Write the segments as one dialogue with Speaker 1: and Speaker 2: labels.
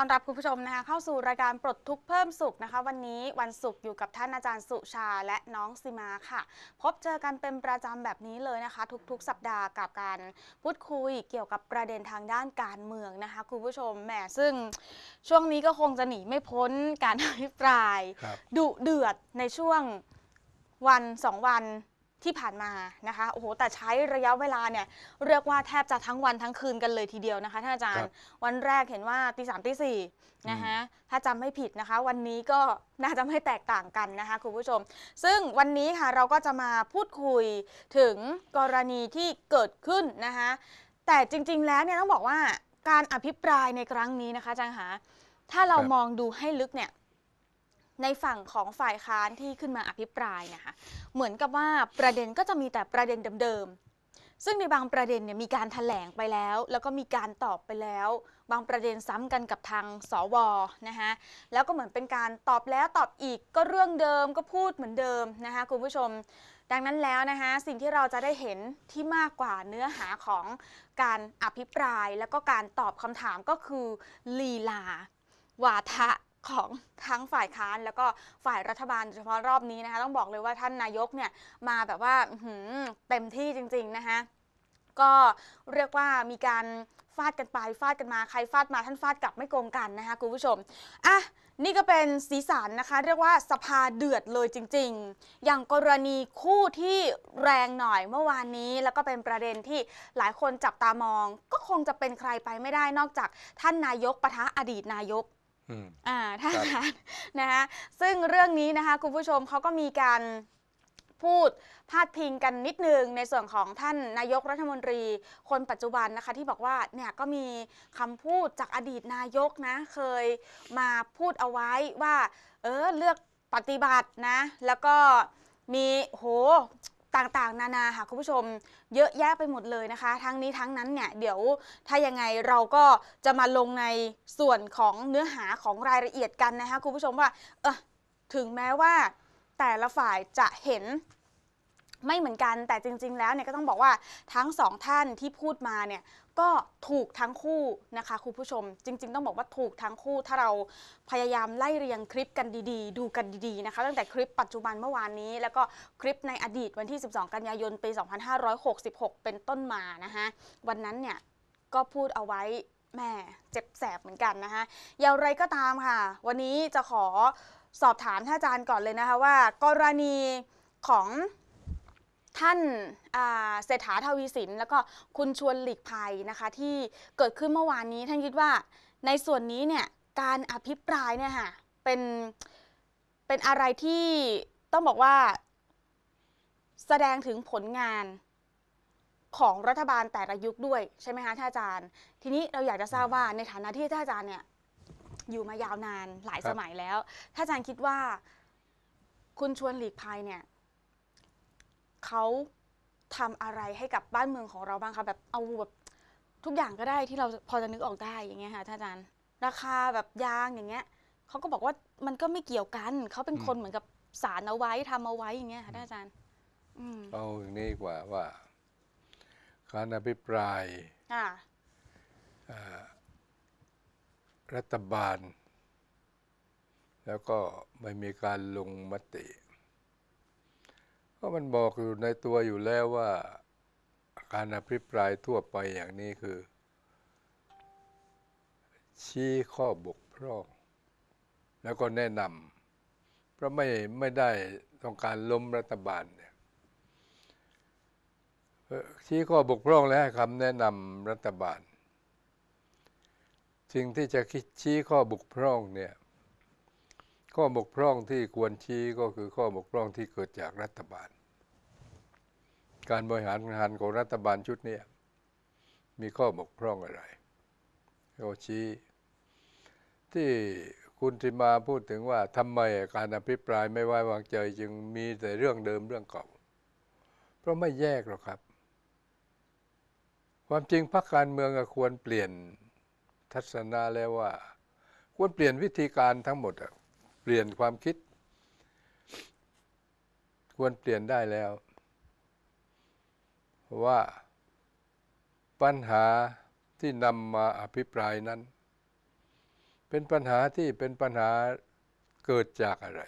Speaker 1: ต้อนรับคุณผู้ชมนะคะเข้าสู่รายการปลดทุกข์เพิ่มสุขนะคะวันนี้วันศุกร์อยู่กับท่านอาจารย์สุชาและน้องสิมาค่ะ พบเจอกันเป็นประจำแบบนี้เลยนะคะ ทุกๆ สัปดาห์กับการพูดคุยเกี่ยวกับประเด็นทางด้านการเมืองนะคะคุณผู้ชมแหมซึ่งช่วงนี้ก็คงจะหนีไม่พ้นการอภิปรายดุเดือดในช่วงวันสองวันที่ผ่านมานะคะโอ้โหแต่ใช้ระยะเวลาเนี่ยเรียกว่าแทบจะทั้งวันทั้งคืนกันเลยทีเดียวนะคะท่านอาจารย์วันแรกเห็นว่าตีสามตีสี่นะคะถ้าจำไม่ผิดนะคะ วันนี้ก็น่าจะไม่แตกต่างกันนะคะคุณผู้ชม ซึ่งวันนี้ค่ะเราก็จะมาพูดคุยถึงกรณีที่เกิดขึ้นนะคะแต่จริงๆแล้วเนี่ยต้องบอกว่าการอภิปรายในครั้งนี้นะคะจางหาถ้าเรามองดูให้ลึกเนี่ยในฝั่งของฝ่ายค้านที่ขึ้นมาอภิปรายนะคะเหมือนกับว่าประเด็นก็จะมีแต่ประเด็นเดิมๆซึ่งในบางประเด็นเนี่ยมีการถแถลงไปแล้ว แล้วก็มีการตอบไปแล้ว บางประเด็นซ้ำกันกับทางสวนะคะแล้วก็เหมือนเป็นการตอบแล้วตอบอีกก็เรื่องเดิมก็พูดเหมือนเดิมนะคะคุณผู้ชม ดังนั้นแล้วนะคะสิ่งที่เราจะได้เห็นที่มากกว่าเนื้อหาของการอภิปราย แล้วก็การตอบคำถามก็คือลีลาวาทะของทั้งฝ่ายค้านแล้วก็ฝ่ายรัฐบาลเฉพาะรอบนี้นะคะต้องบอกเลยว่าท่านนายกเนี่ยมาแบบว่าเต็มที่จริงๆนะคะก็เรียกว่ามีการฟาดกันไปฟาดกันมาใครฟาดมาท่านฟาดกลับไม่โกงกันนะคะคุณผู้ชมอ่ะนี่ก็เป็นสีสันนะคะเรียกว่าสภาเดือดเลยจริงๆ อย่างกรณีคู่ที่แรงหน่อยเมื่อวานนี้ แล้วก็เป็นประเด็นที่หลายคนจับตามอง ก็คงจะเป็นใครไปไม่ได้นอกจากท่านนายกประทะอดีตนายกอ่าท่ารนะคะซึ่งเรื่องนี้นะคะคุณผู้ชมเขาก็มีการพูดพาดพิงกันนิดนึงในส่วนของท่านนายกรัฐมนตรีคนปัจจุบันนะคะที่บอกว่าเนี่ยก็มีคำพูดจากอดีตนายกนะเคยมาพูดเอาไว้ว่า เออเลือกปฏิบัตินะแล้วก็มีโหต่าง ๆ นานาค่ะคุณผู้ชม เยอะแยะไปหมดเลยนะคะ ทั้งนี้ทั้งนั้นเนี่ย เดี๋ยวถ้ายังไง เราก็จะมาลงในส่วนของเนื้อหาของรายละเอียดกันนะคะคุณผู้ชมว่า เออถึงแม้ว่าแต่ละฝ่ายจะเห็นไม่เหมือนกันแต่จริงๆ แล้วเนี่ยก็ต้องบอกว่าทั้งสองท่านที่พูดมาเนี่ยก็ถูกทั้งคู่นะคะคุณผู้ชมจริงๆต้องบอกว่าถูกทั้งคู่ถ้าเราพยายามไล่เรียงคลิปกันดีๆ ดูกันดีๆนะคะตั้งแต่คลิปปัจจุบันเมื่อวานนี้ แล้วก็คลิปในอดีตวันที่ 12 กันยายนปี 2566 เป็นต้นมานะคะวันนั้นเนี่ย ก็พูดเอาไว้แม่เจ็บแสบเหมือนกันนะคะอย่างไรก็ตามค่ะวันนี้จะขอสอบถามท่านอาจารย์ก่อนเลยนะคะว่า กรณีของท่านเศรษฐาทวีสินแล้วก็คุณชวนหลีกภัยนะคะที่เกิดขึ้นเมื่อวานนี้ ท่านคิดว่าในส่วนนี้เนี่ยการอภิปรายเนี่ยค่ะเป็นเป็นอะไรที่ต้องบอกว่าแสดงถึงผลงานของรัฐบาลแต่ละยุคด้วยใช่ไหมคะท่านอาจารย์ ทีนี้เราอยากจะทราบว่าในฐานะที่ท่านอาจารย์เนี่ยอยู่มายาวนานหลายสมัยแล้วท่านอาจารย์คิดว่าคุณชวนหลีกภัยเนี่ยเขาทำอะไรให้กับบ้านเมืองของเราบ้างคะ แบบเอาแบบทุกอย่างก็ได้ที่เราพอจะนึกออกได้อย่างเงี้ยค่ะท่านอาจารย์ราคาแบบยางอย่าง เงี้ยเขาก็บอกว่ามันก็ไม่เกี่ยวกันเขาเป็นคนเหมือนกับสารเอาไว้ทำเอาไว้อย่างเงี้ยค่ะท่านอาจารย์เอ
Speaker 2: าอย่างนี้กว่าว่าการอภิปรายรัฐบาล แล้วก็ไม่มีการลงมติก็มันบอกอยู่ในตัวอยู่แล้วว่าการอภิปรายทั่วไปอย่างนี้คือ ชี้ข้อบกพร่องแล้วก็แนะนำเพราะไม่ไม่ได้ต้องการล้มรัฐบาลเนี่ยชี้ข้อบกพร่องและให้คำแนะนำรัฐบาลสิ่งที่จะคิดชี้ข้อบกพร่องเนี่ยข้อบกพร่องที่ควรชี้ก็คือข้อบกพร่องที่เกิดจากรัฐบาล การบริหารงานของรัฐบาลชุดนี้ มีข้อบกพร่องอะไรก็ชี้ ที่คุณธิมาพูดถึงว่าทำไมการอภิปรายไม่ไว้วางใจจึงมีแต่เรื่องเดิมเรื่องเก่าเพราะไม่แยกหรอกครับ ความจริงพรรคการเมืองควรเปลี่ยนทัศนะแล้วว่า ควรเปลี่ยนวิธีการทั้งหมดอะเปลี่ยนความคิด ควรเปลี่ยนได้แล้ว ว่าปัญหาที่นำมาอภิปรายนั้น เป็นปัญหาที่เป็นปัญหาเกิดจากอะไร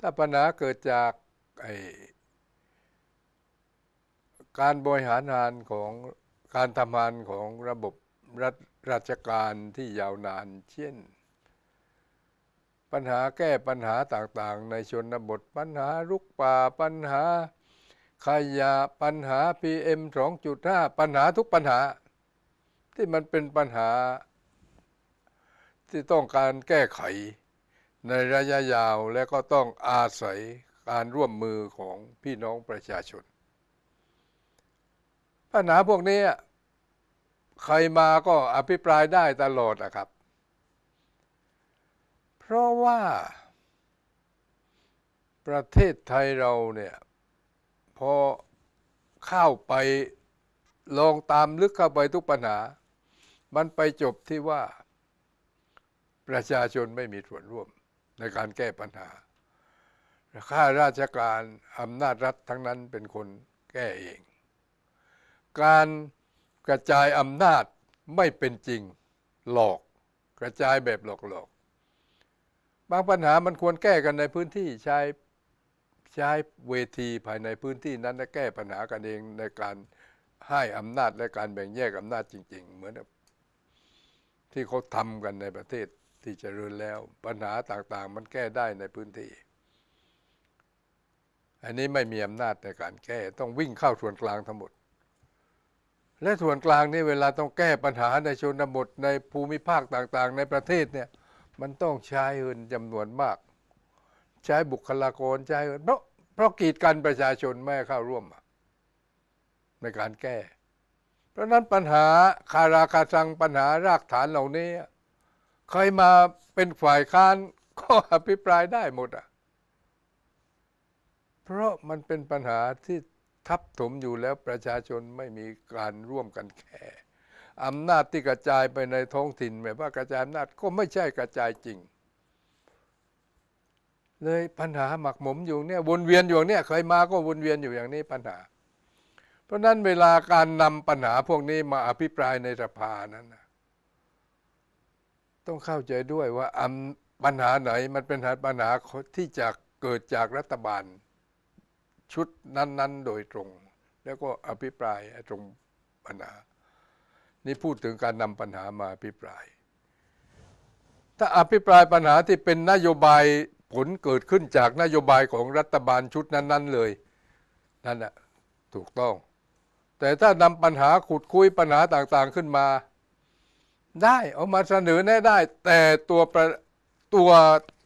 Speaker 2: ถ้าปัญหาเกิดจากไอการบริหารงานของการทำงานของระบบรัฐราชการที่ยาวนานเช่นปัญหาแก้ปัญหาต่างๆ ในชนบท ปัญหาลุกป่า ปัญหาขยะ ปัญหา PM 2.5 ปัญหาทุกปัญหา ที่มันเป็นปัญหาที่ต้องการแก้ไขในระยะยาวและก็ต้องอาศัยการร่วมมือของพี่น้องประชาชน ปัญหาพวกนี้ ใครมาก็อภิปรายได้ตลอดนะครับเพราะว่า ประเทศไทยเราเนี่ย พอเข้าไปลองตามลึกเข้าไปทุกปัญหา มันไปจบที่ว่าประชาชนไม่มีส่วนร่วมในการแก้ปัญหาข้าราชการอำนาจรัฐทั้งนั้นเป็นคนแก้เอง การกระจายอำนาจไม่เป็นจริง หลอก กระจายแบบหลอกบางปัญหามันควรแก้กันในพื้นที่ใช้ใช้เวทีภายในพื้นที่นั้นและแก้ปัญหากันเองในการให้อำนาจและการแบ่งแยกอำนาจจริง ๆเหมือนที่เขาทำกันในประเทศที่เจริญแล้วปัญหาต่างๆ มันแก้ได้ในพื้นที่ อันนี้ไม่มีอำนาจในการแก้ ต้องวิ่งเข้าส่วนกลางทั้งหมด และส่วนกลางนี่เวลาต้องแก้ปัญหาในชนบทในภูมิภาคต่างๆในประเทศเนี่ยมันต้องใช้เงินจำนวนมาก ใช้บุคลากรใช้เงินเพราะเพราะกีดกันประชาชน ไม่เข้าร่วม ในการแก้ เพราะนั้นปัญหาคาราคาซังปัญหารากฐานเหล่านี้เคยมาเป็นฝ่ายค้าน ก็อภิปรายได้หมดอ่ะเพราะมันเป็นปัญหาที่ทับถมอยู่แล้วประชาชนไม่มีการร่วมกันแก้อำนาจที่กระจายไปในท้องถิ่นหมายว่ากระจายอำนาจก็ไม่ใช่กระจายจริงเลยปัญหาหมักหมมอยู่เนี่ยวนเวียนอยู่เนี่ยใครมาก็วนเวียนอยู่อย่างนี้ปัญหา เพราะนั้นเวลาการนำปัญหาพวกนี้มาอภิปรายในสภานั้นต้องเข้าใจด้วยว่าปัญหาไหนมันเป็นปัญหาที่จะเกิดจากรัฐบาล ชุดนั้น ๆ โดยตรง แล้วก็อภิปรายตรงปัญหานี่พูดถึงการนำปัญหามาอภิปราย ถ้าอภิปรายปัญหาที่เป็นนโยบายผลเกิดขึ้นจากนโยบายของรัฐบาลชุดนั้นๆเลย นั่นแหะถูกต้อง แต่ถ้านำปัญหาขุดคุยปัญหาต่าง ๆขึ้นมา ได้ เอามาเสนอแน่ได้ แต่ตัวตัว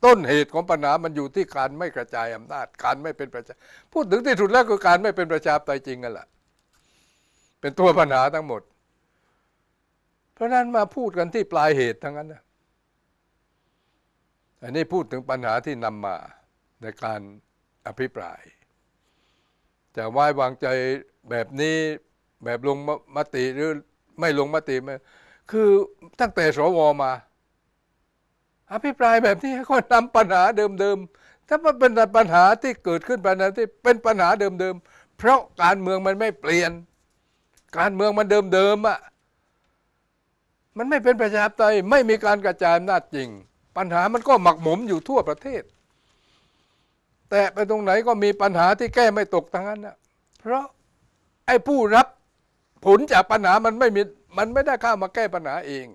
Speaker 2: ต้นเหตุของปัญหามันอยู่ที่การไม่กระจายอำนาจการไม่เป็นประชาพูดถึงที่สุดแล้วคือการไม่เป็นประชาไตยจริงกันแหละเป็นตัวปัญหาทั้งหมดพราะนั้นมาพูดกันที่ปลายเหตุทั้งนั้นนะ อันนี้พูดถึงปัญหาที่นำมาในการอภิปราย จะไว้วางใจแบบนี้แบบลงมติหรือ ไม่ลงมติมคือตั้งแต่สวมา อภิปรายแบบนี้ก็นำปัญหาเดิมๆ ถ้ามันเป็นปัญหาที่เกิดขึ้นปัญหาที่เป็นปัญหาเดิมๆ เพราะการเมืองมันไม่เปลี่ยน การเมืองมันเดิมๆอ่ะมันไม่เป็นประชาธิปไตย ไม่มีการกระจายอำนาจจริง ปัญหามันก็หมักหมมอยู่ทั่วประเทศ แต่ไปตรงไหนก็มีปัญหาที่แก้ไม่ตกทั้งนั้นนะเพราะ ไอ้ผู้รับผลจากปัญหามันไม่มีมันไม่ได้เข้ามาแก้ปัญหาเอง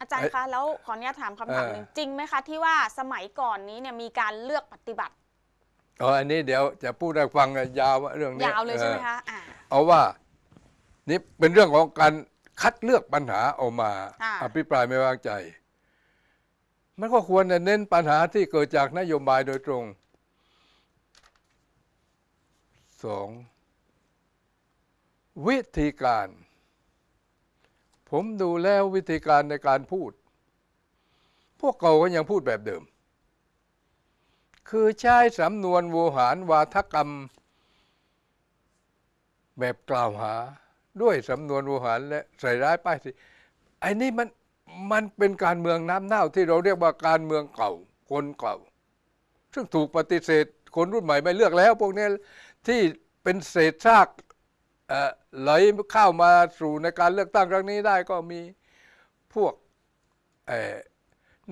Speaker 2: อาจารย์ค
Speaker 1: ะแล้วขออนุญาตถามคำถามหนึ่งจริงไหมคะที่ว่าสมัยก่อนนี้เนี่ยมีการเลือกปฏิบัติ
Speaker 2: อ๋ออันนี้เดี๋ยวจะพูดให้ฟังยาวเรื่องนี้ยาวเลยใช่ไหมคะเอาว่านี่เป็นเรื่องของการคัดเลือกปัญหาออกมา อภิปรายไม่วางใจ มันก็ควรจะเน้นปัญหาที่เกิดจากนโยบายโดยตรง สอง วิธีการ ผมดูแล้ววิธีการในการพูด พวกเก่าก็ยังพูดแบบเดิม คือใช้สำนวนโวหารวาทกรรม แบบกล่าวหาด้วยสำนวนวุหารและใส่ร้ายป้ายสีไอ้นี่มันมันเป็นการเมืองน้ำเน่า ที่เราเรียกว่าการเมืองเก่าคนเก่า ซึ่งถูกปฏิเสธคนรุ่นใหม่ไม่เลือกแล้ว พวกนี้ที่เป็นเศษซากไหลเข้ามาสู่ในการเลือกตั้งครั้งนี้ได้ก็มีพวก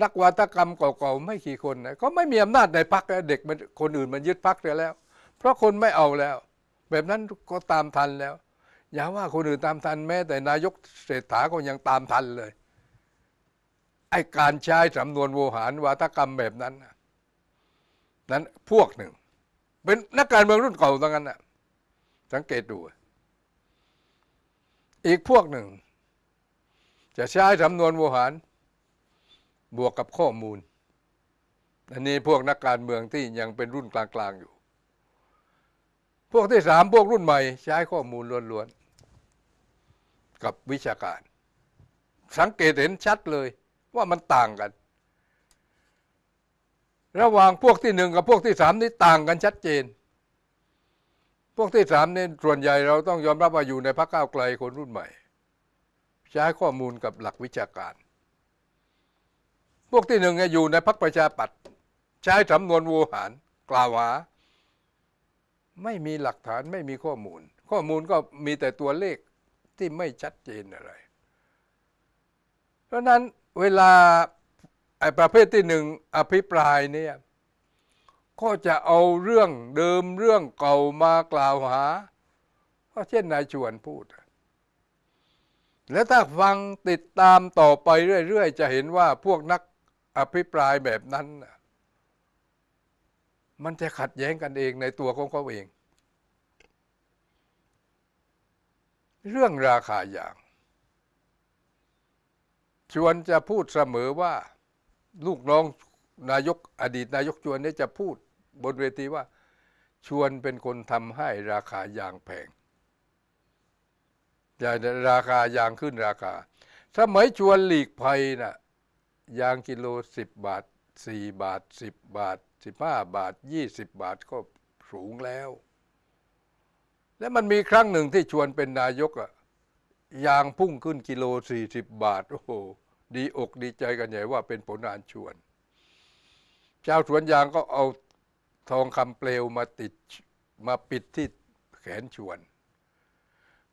Speaker 2: นักวาทกรรมเก่าๆไม่กี่คนนะก็ไม่มีอำนาจในพักเด็กมันคนอื่นมันยึดพักไปแล้ว เพราะคนไม่เอาแล้ว แบบนั้นก็ตามทันแล้วอย่าว่าคนอื่นตามทันแม้แต่นายกเศรษฐาก็ยังตามทันเลยไอการใช้สำนวนโวหาร วาทกรรมแบบนั้นนั้นพวกหนึ่ง เป็นนักการเมืองรุ่นเก่าตรงนั้นนะสังเกตดู อีกพวกหนึ่ง จะใช้สำนวนโวหาร บวกกับข้อมูลอันนี้พวกนักการเมืองที่ยังเป็นรุ่นกลาง ๆ อยู่ พวกที่สามพวกรุ่นใหม่ ใช้ข้อมูลล้วนกับวิชาการ สังเกตเห็นชัดเลย ว่ามันต่างกัน ระหว่างพวกที่หนึ่งกับพวกที่สามนี่ต่างกันชัดเจน พวกที่สามนี่ส่วนใหญ่เราต้องยอมรับว่าอยู่ในพรรคก้าวไกลคนรุ่นใหม่ ใช้ข้อมูลกับหลักวิชาการ พวกที่หนึ่งอยู่ในพรรคประชาปัตย์ใช้สำนวนวูหาร กล่าวหาไม่มีหลักฐานไม่มีข้อมูล ข้อมูลก็มีแต่ตัวเลขที่ไม่ชัดเจนอะไร เพราะนั้นเวลาไอ้ประเภทที่หนึ่งอภิปรายเนี่ย ก็จะเอาเรื่องเดิมเรื่องเก่ามากล่าวหาก็เช่นนายชวนพูด และถ้าฟังติดตามต่อไปเรื่อยๆ จะเห็นว่าพวกนักอภิปรายแบบนั้น มันจะขัดแย้งกันเองในตัวของเขาเองเรื่องราคาอย่าง ชวนจะพูดเสมอว่า ลูกน้องนายกอดีตนายกชวนนี่จะพูดบนเวทีว่า ชวนเป็นคนทำให้ราคายางแพงอย่าราคายางขึ้นราคา สมัยชวนหลีกภัยนะ่ะยางกิโลสิบบาทสี่บาทสิบบาทสิบห้าบาทยี่สิบบาทก็สูงแล้วแล้วมันมีครั้งหนึ่งที่ชวนเป็นนายกอะยางพุ่งขึ้นกิโลสี่สิบบาท โอ้โห ดีอกดีใจกันใหญ่ว่าเป็นผลงานชวนชาวสวนยางก็เอาทองคำเปลวมาติดมาปิดที่แขนชวน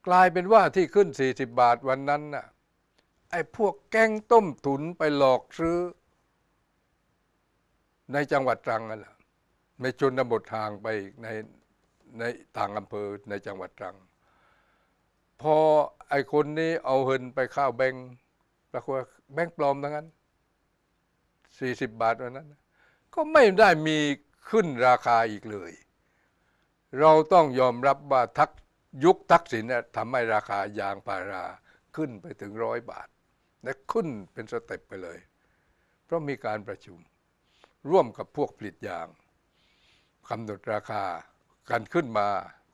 Speaker 2: กลายเป็นว่าที่ขึ้นสี่สิบาทวันนั้นน่ะไอ้พวกแก๊งต้มถุนไปหลอกซื้อ ในจังหวัดตรังนั่นแหละในชนบททางไปในในต่างอำเภอในจังหวัดตรัง พอไอ้คนนี้เอาเงินไปข้าวแบงปรากฏวแบงปลอมทั้งนั้นสี่สิบบาทวันนั้น ก็ไม่ได้มีขึ้นราคาอีกเลย เราต้องยอมรับว่าทักยุคทักษิณทำให้ราคายางพาราขึ้นไปถึงร้อยบาท และขึ้นเป็นสเต็ปไปเลย เพราะมีการประชุม ร่วมกับพวกผลิตยางกำหนดราคาการขึ้นมา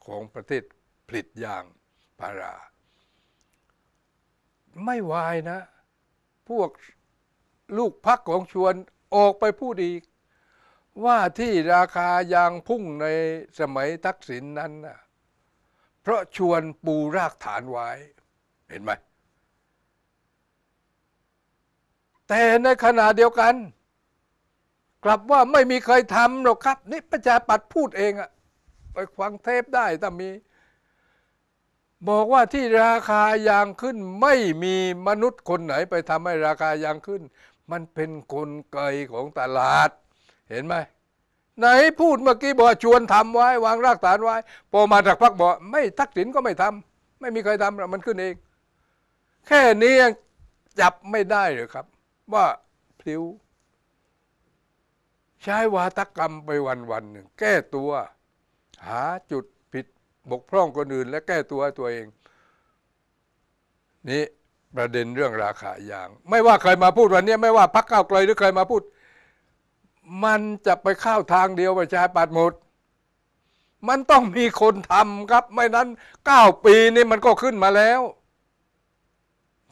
Speaker 2: ของประเทศผลิตยางพารา ไม่วายนะ พวกลูกพักของชวนออกไปพูดอีกว่าที่ราคายางพุ่งในสมัยทักษิณนนั้นนะเพราะชวนปูรากฐานไว้เห็นไหม แต่ในขณะเดียวกัน กลับว่าไม่มีใครทำหรอกครับ นี่ประชาปัดพูดเองอะไปฟังเทปได้ถ้ามี บอกว่าที่ราคายางขึ้น ไม่มีมนุษย์คนไหนไปทำให้ราคายางขึ้น มันเป็นกลไกของตลาด เห็นไหม ไหนพูดเมื่อกี้บอกชวนทำไว้ วางรากฐานไว้พอมาจากพักบอกไม่ทักษิณก็ไม่ทำไม่มีใครทำมันขึ้นเอง แค่นี้จับไม่ได้หรือครับ ว่าพลิ้วใช้วาทกรรมไปวันวันหนึ่งแก้ตัวหาจุดผิดบกพร่องคนอื่นและแก้ตัวตัวเอง นี่ประเด็นเรื่องราคายาง ไม่ว่าใครมาพูดวันนี้ ไม่ว่าพักเก้าไกลหรือใครมาพูด มันจะไปเข้าทางเดียวประชาปัดหมด มันต้องมีคนทำครับ ไม่นั้นเก้าปีนี่มันก็ขึ้นมาแล้ว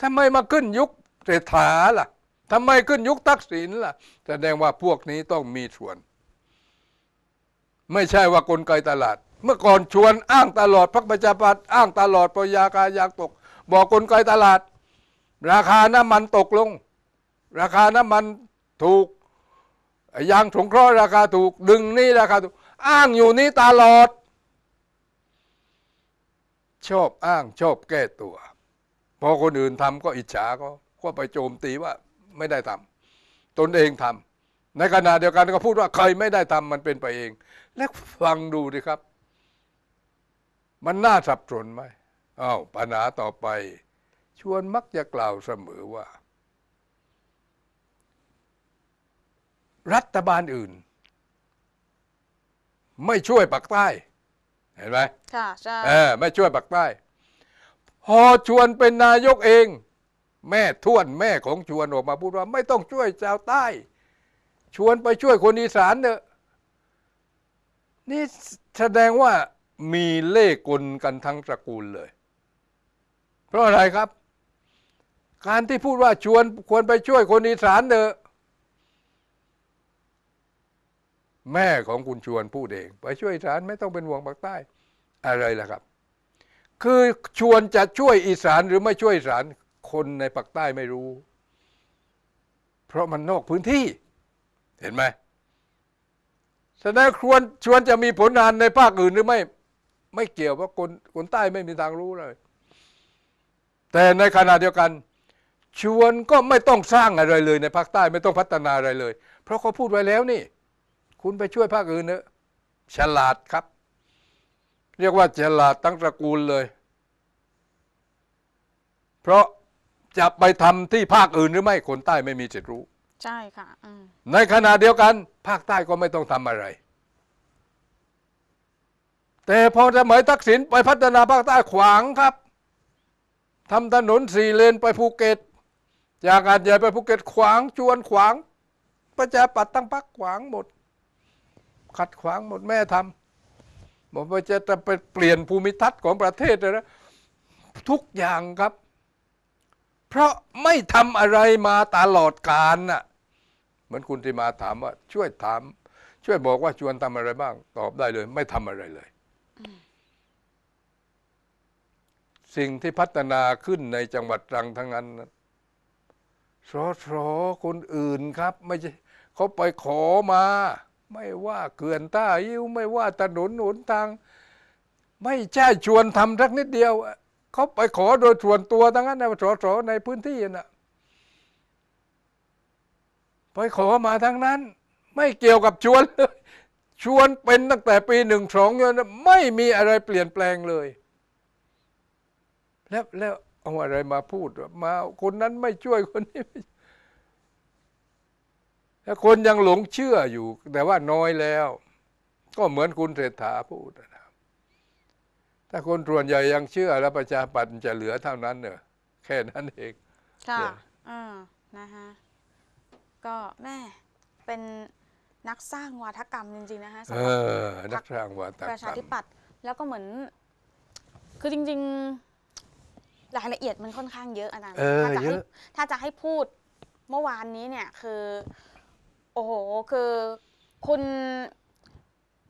Speaker 2: ทำไมมาขึ้นยุคเศรษฐา ล่ะทำไมขึ้นยุคทักษิณล่ะแสดงว่าพวกนี้ต้องมีส่วนไม่ใช่ว่ากลไกตลาด เมื่อก่อนชวน อ้างตลอด พรรคประชาธิปัตย์อ้างตลอดปยากายางตก บอกกลไกตลาด ราคาน้ำมันตกลง ราคาน้ำมันถูกยางถงเคราะห์ราคาถูกดึงนี่ราคาถูกอ้างอยู่นี้ตลอดชอบอ้างชอบแก้ตัวพอคนอื่นทำก็อิจฉาก็ก็ไปโจมตีว่าไม่ได้ทำตนเองทำในขณะเดียวกันก็พูดว่าใครไม่ได้ทำมันเป็นไปเองและฟังดูดิครับ มันน่าสับสนไหมอ้าวปัญหาต่อไป ชวนมักจะกล่าวเสมอว่า รัฐบาลอื่น ไม่ช่วยปักใต้ เห็นไหม
Speaker 1: ค่ะใช่เออไม
Speaker 2: ่ช่วยปักใต้ พอชวนเป็นนายกเอง แม่ทวนแม่ของชวนออกมาพูดว่า ไม่ต้องช่วยชาวใต้ ชวนไปช่วยคนอีสานเนอะนี่แสดงว่ามีเล่กลกันทั้งตระกูลเลย เพราะอะไรครับ การที่พูดว่าชวนควรไปช่วยคนอีสานเถอะแม่ของคุณชวนพูดเอง ไปช่วยอีสาน ไม่ต้องเป็นห่วงภาคใต้อะไรล่ะครับ คือชวนจะช่วยอีสานหรือไม่ช่วยอีสาน คนในภาคใต้ไม่รู้ เพราะมันนอกพื้นที่ เห็นไหมแสดงควรชวนจะมีผลงานในภาคอื่นหรือไม่ ไม่เกี่ยวเพราะคนคนใต้ไม่มีทางรู้เลย แต่ในขณะเดียวกัน ชวนก็ไม่ต้องสร้างอะไรเลย ในภาคใต้ไม่ต้องพัฒนาอะไรเลย เพราะเขาพูดไว้แล้วนี่ คุณไปช่วยภาคอื่นเนอะฉลาดครับ เรียกว่าฉลาดตั้งตระกูลเลย เพราะจะไปทำที่ภาคอื่นหรือไม่คนใต้ไม่มีจิตรู้ใช่ค่ะ ในขณะเดียวกัน ภาคใต้ก็ไม่ต้องทำอะไร แต่พอจะหมายทักษิณไปพัฒนาภาคใต้ขวางครับทำถนนสี่เลนไปภูเก็ต จากอาจใหญ่ไปภูเก็ต ขวางชวนขวางประชาปัตตั้งพักขวางหมด ขัดขวางหมดแม่ทำบอกว่าจะจะไปเปลี่ยนภูมิทัศน์ของประเทศเลยนะทุกอย่างครับ เพราะไม่ทำอะไรมาตลอดการน่ะมือนคุณที่มาถามว่าช่วยถาม ช่วยบอกว่าชวนทำอะไรบ้าง ตอบได้เลย ไม่ทำอะไรเลย สิ่งที่พัฒนาขึ้นในจังหวัดตรังทั้งนั้นสอสอคนอื่นครับ ไม่ใช่เขาไปขอมา ไม่ว่าเกื่อนต้ายิ้วไม่ว่าถนนหนุนทาง ไม่ใช่ชวนทำสักนิดเดียวเขาไปขอโดยส่วนตัวทั้งนั้นนะสอสอในพื้นที่น่ะไปขอมาทั้งนั้น ไม่เกี่ยวกับชวนเลยชวนเป็นตั้งแต่ปีหนึ่งสองนไม่มีอะไรเปลี่ยนแปลงเลย แล้วแล้วเอาอะไรมาพูดมาคนนั้นไม่ช่วยคนนี้ไม่้วคนยังหลงเชื่ออยู่ แต่ว่าน้อยแล้ว ก็เหมือนคุณเศรษฐาพูดนะถ้าคนส่วนใหญ่ยังเชื่อแล้วประชาปัตจะเหลือเท่านั้นเนอะแค่นั้นเอง
Speaker 1: ค่ะอ่านะฮะก็แม่เป็นนักสร้างวาทกรรมจริงๆนะฮะสำหเอรับอนัก
Speaker 2: างวาตกปรระชาธิ
Speaker 1: ปัตย์ แล้วก็เหมือน คือจริงๆ รายละเอียดมันค่อนข้างเยอะอะนะ ถ้าจะยให้ถ้าจะให้พูดเมื่อวานนี้เนี่ย คือ โอ้โหคือคุณ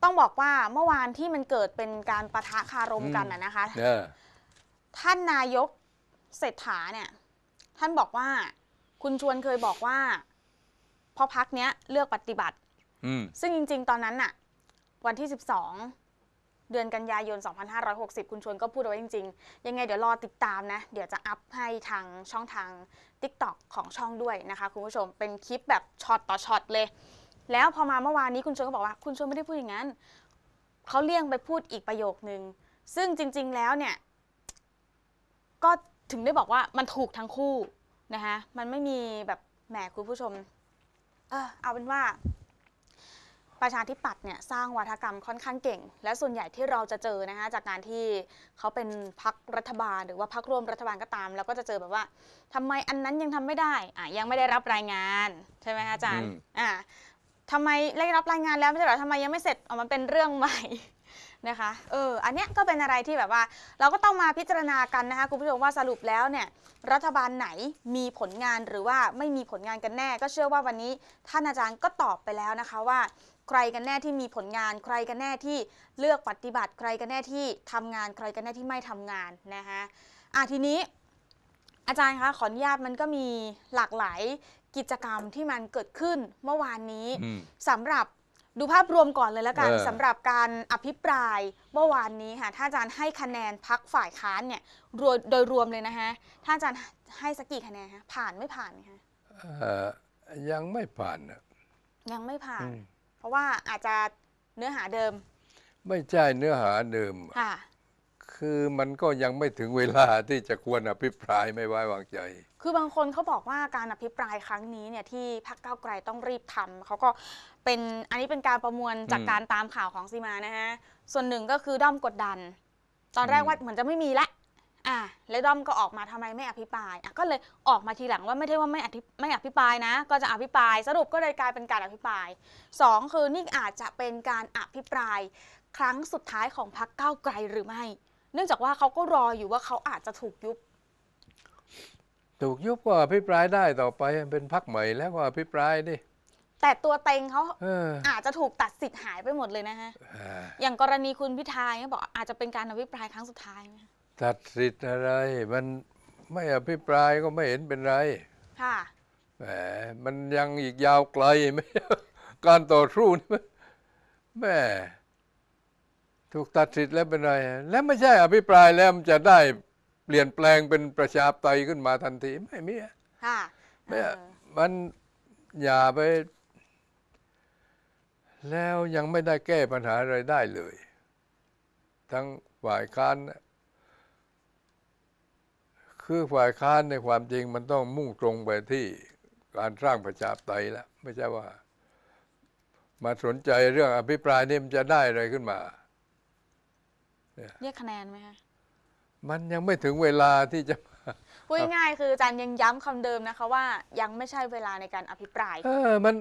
Speaker 1: ต้องบอกว่าเมื่อวานที่มันเกิดเป็นการประทะคารมกันนะคะท่านนายกเศรษฐาเนี่ย ท่านบอกว่า คุณชวนเคยบอกว่าพราะพักเนี้ยเลือกปฏิบัติอซึ่งจริงๆ ตอนนั้นน่ะ วันที่สสิบองเดือนกันยายน 2560 คุณชวนก็พูดเอาไว้จริงๆ ยังไงเดี๋ยวรอติดตามนะ เดี๋ยวจะอัพให้ทางช่องทาง TikTok ของช่องด้วยนะคะคุณผู้ชมเป็นคลิปแบบช็อตต่อช็อตเลย แล้วพอมาเมื่อวานนี้คุณชวนก็บอกว่า คุณชวนไม่ได้พูดอย่างนั้นเขาเลี่ยงไปพูดอีกประโยคนึงซึ่งจริง ๆ แล้วเนี่ย ก็ถึงได้บอกว่ามันถูกทั้งคู่นะคะมันไม่มีแบบแหมคุณผู้ชมเออเอาเป็นว่าประชาธิปัตย์เนี่ยสร้างวัฒกรรมค่อนข้างเก่ง และส่วนใหญ่ที่เราจะเจอนะคะจากการที่เขาเป็นพักรัฐบาล หรือว่าพักร่วมรัฐบาลก็ตามแล้วก็จะเจอแบบว่าทำไมอันนั้นยังทำไม่ได้อ่ะยังไม่ได้รับรายงานใช่ไหมคะอาจารย์อ่าทำไมได้รับรายงานแล้วไม่ใช่หรอทำไมยังไม่เสร็จออกมาเป็นเรื่องใหม่นะคะ เออ อันเนี้ยก็เป็นอะไรที่แบบว่าเราก็ต้องมาพิจารณากันนะคะคุณผู้ชมว่าสรุปแล้วเนี่ยรัฐบาลไหนมีผลงานหรือว่าไม่มีผลงานกันแน่ ก็เชื่อว่าวันนี้ท่านอาจารย์ก็ตอบไปแล้วนะคะว่า ใครกันแน่ที่มีผลงานใครกันแน่ที่เลือกปฏิบัติใครกันแน่ที่ทำงาน ใครกันแน่ที่ไม่ทำงานนะคะอ่ะทีนี้อาจารย์คะขออนุญาตมันก็มีหลากหลายกิจกรรมที่มันเกิดขึ้นเมื่อวานนี้สำหรับดูภาพรวมก่อนเลยแล้วกันสำหรับการอภิปรายเมื่อวานนี้ค่ะถ้าอาจารย์ให้คะแนนพักฝ่ายค้านเนี่ยโดยรวมเลยนะคะถ้าอาจารย์ให้สักกี่คะแนนคะผ่านไม่ผ่านคะ
Speaker 2: ยังไม่ผ่านนะ
Speaker 1: ยังไม่ผ่าน เพราะว่าอาจจะเนื้อหาเดิม
Speaker 2: ไม่ใช่เนื้อหาเดิมค่ะคือมันก็ยังไม่ถึงเวลาที่จะควรอภิปรายไม่ไว้ วางใจ
Speaker 1: คือบางคนเขาบอกว่าการอภิปรายครั้งนี้เนี่ยที่พรรคเก้าไกลต้องรีบทำเขาก็เป็นอันนี้เป็นการประมวลจากการตามข่าวของซีมานะฮะ ส่วนหนึ่งก็คือด้อมกดดัน ตอนแรกว่าเหมือนจะไม่มีละอ่ะแล้วด้อมก็ออกมาทำไมไม่อภิปรายอ่ะก็เลยออกมาทีหลังว่าไม่ใช่ว่าไม่อภิไม่อภิปรายนะ ก็จะอภิปรายสรุปก็เลยกลายเป็นการอภิปรายสองคือนี่อาจจะเป็นการอภิปราย ครั้งสุดท้ายของพรรคก้าวไกลหรือไม่เนื่องจากว่าเขาก็รออยู่ว่าเขาอาจจะถูกยุบ
Speaker 2: ถูกยุบก็อภิปรายได้ต่อไปเป็นพักใหม่แล้วก็อภิปรายดิ
Speaker 1: แต่ตัวเต็งเขาเอออาจจะถูกตัดสิทธิ์หายไปหมดเลยนะฮะออย่างกรณีคุณพิธาเนี่ยบอกอาจจะเป็นการอภิปรายครั้งสุดท้ายไหม
Speaker 2: ตัดสิทธิ์อะไร มันไม่อภิปรายก็ไม่เห็นเป็นไร ค่ะ แหมมันยังอีกยาวไกลไหมการต่อสู้นี่แม่ถูกตัดสิทธิ์แล้วเป็นไรแล้วไม่ใช่อภิปรายแล้วมันจะได้เปลี่ยนแปลงเป็นประชาธิปไตยขึ้นมาทันทีไม่มีค่ะไม่มันอย่าไป แล้วยังไม่ได้แก้ปัญหาอะไรได้เลย ทั้งฝ่ายค้านคือฝ่ายค้านในความจริง มันต้องมุ่งตรงไปที่การสร้างประชาธิปไตยแล้วไม่ใช่ว่า มาสนใจเรื่องอภิปรายนี่มันจะได้อะไรขึ้นมา
Speaker 1: เรียกคะแนนไหมคะ
Speaker 2: มันยังไม่ถึงเวลาที่จะ
Speaker 1: พูดง่ายคืออาจารย์ยังย้ำคำเดิมนะคะว่ายังไม่ใช่เวลาในการอภิปราย เอ
Speaker 2: อมัน